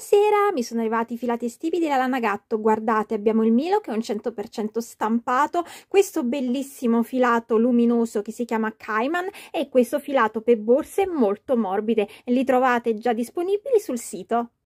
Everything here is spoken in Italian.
Buonasera, mi sono arrivati i filati estivi della lana gatto. Guardate, abbiamo il Milo che è un 100% stampato, questo bellissimo filato luminoso che si chiama Cayman e questo filato per borse molto morbide. Li trovate già disponibili sul sito.